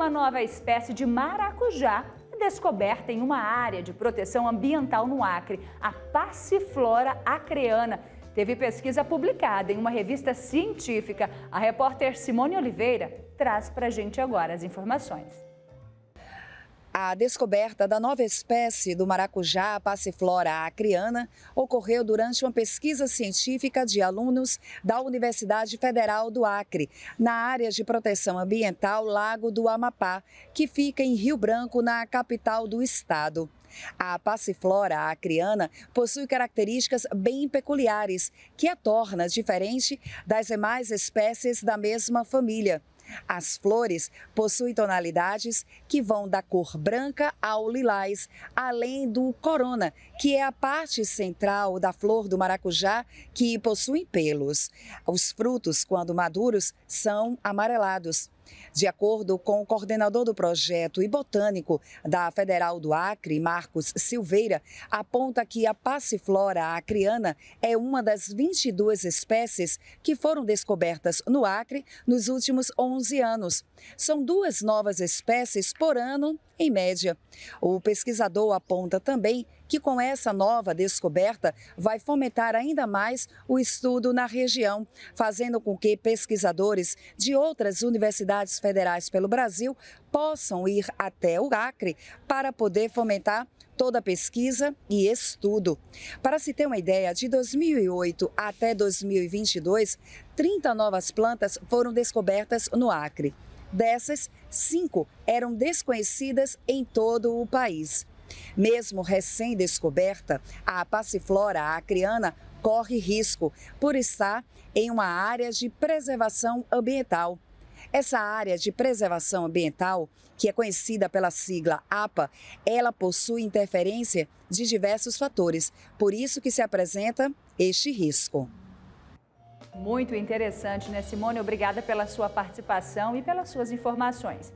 Uma nova espécie de maracujá é descoberta em uma área de proteção ambiental no Acre, a passiflora acreana. Teve pesquisa publicada em uma revista científica. A repórter Simone Oliveira traz para a gente agora as informações. A descoberta da nova espécie do maracujá passiflora acriana ocorreu durante uma pesquisa científica de alunos da Universidade Federal do Acre, na área de proteção ambiental Lago do Amapá, que fica em Rio Branco, na capital do estado. A passiflora acriana possui características bem peculiares, que a torna diferente das demais espécies da mesma família. As flores possuem tonalidades que vão da cor branca ao lilás, além do corona, que é a parte central da flor do maracujá que possui pelos. Os frutos, quando maduros, são amarelados. De acordo com o coordenador do projeto e botânico da Federal do Acre, Marcos Silveira, aponta que a passiflora acriana é uma das 22 espécies que foram descobertas no Acre nos últimos 11 anos. São duas novas espécies por ano, em média. O pesquisador aponta também que com essa nova descoberta vai fomentar ainda mais o estudo na região, fazendo com que pesquisadores de outras universidades federais pelo Brasil possam ir até o Acre para poder fomentar toda a pesquisa e estudo. Para se ter uma ideia, de 2008 até 2022, 30 novas plantas foram descobertas no Acre. Dessas, cinco eram desconhecidas em todo o país. Mesmo recém-descoberta, a passiflora acriana corre risco por estar em uma área de preservação ambiental. Essa área de preservação ambiental, que é conhecida pela sigla APA, ela possui interferência de diversos fatores, por isso que se apresenta este risco. Muito interessante, né, Simone? Obrigada pela sua participação e pelas suas informações.